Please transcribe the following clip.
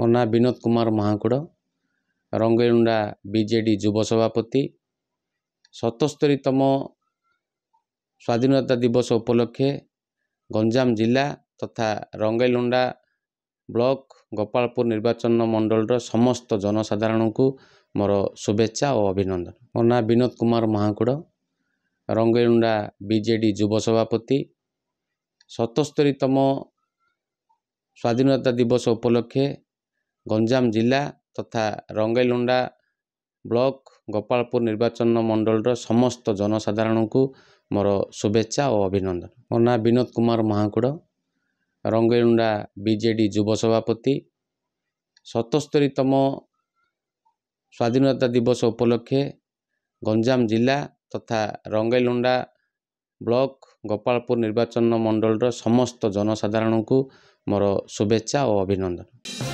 ମୋ ନାଁ ବିନୋଦ କୁମାର ମହାକୁଡ଼ ରଙ୍ଗେଣ୍ଡା ବିଜେଡ଼ି ଯୁବ ସଭାପତି ସତସ୍ତରୀତମ ସ୍ୱାଧୀନତା ଦିବସ ଉପଲକ୍ଷେ ଗଞ୍ଜାମ ଜିଲ୍ଲା ତଥା ରଙ୍ଗେଇଲୁଣ୍ଡା ବ୍ଲକ ଗୋପାଳପୁର ନିର୍ବାଚନ ମଣ୍ଡଳୀର ସମସ୍ତ ଜନସାଧାରଣଙ୍କୁ ମୋର ଶୁଭେଚ୍ଛା ଓ ଅଭିନନ୍ଦନ ମୋ ନାଁ ବିନୋଦ କୁମାର ମହାକୁଡ଼ ରଙ୍ଗେଲୁଣ୍ଡା ବିଜେଡ଼ି ଯୁବ ସଭାପତି ସତସ୍ତରୀତମ ସ୍ୱାଧୀନତା ଦିବସ ଉପଲକ୍ଷେ ଗଞ୍ଜାମ ଜିଲ୍ଲା ତଥା ରଙ୍ଗେଲୁଣ୍ଡା ବ୍ଲକ ଗୋପାଳପୁର ନିର୍ବାଚନ ମଣ୍ଡଳୀର ସମସ୍ତ ଜନସାଧାରଣଙ୍କୁ ମୋର ଶୁଭେଚ୍ଛା ଓ ଅଭିନନ୍ଦନ ମୋ ନାଁ ବିନୋଦ କୁମାର ମହାକୁଡ଼ ରଙ୍ଗେଲୁଣ୍ଡା ବିଜେଡ଼ି ଯୁବ ସଭାପତି ସତସ୍ତରୀତମ ସ୍ୱାଧୀନତା ଦିବସ ଉପଲକ୍ଷେ ଗଞ୍ଜାମ ଜିଲ୍ଲା ତଥା ରଙ୍ଗେଇଲୁଣ୍ଡା ବ୍ଲକ ଗୋପାଳପୁର ନିର୍ବାଚନ ମଣ୍ଡଳୀର ସମସ୍ତ ଜନସାଧାରଣଙ୍କୁ ମୋର ଶୁଭେଚ୍ଛା ଓ ଅଭିନନ୍ଦନ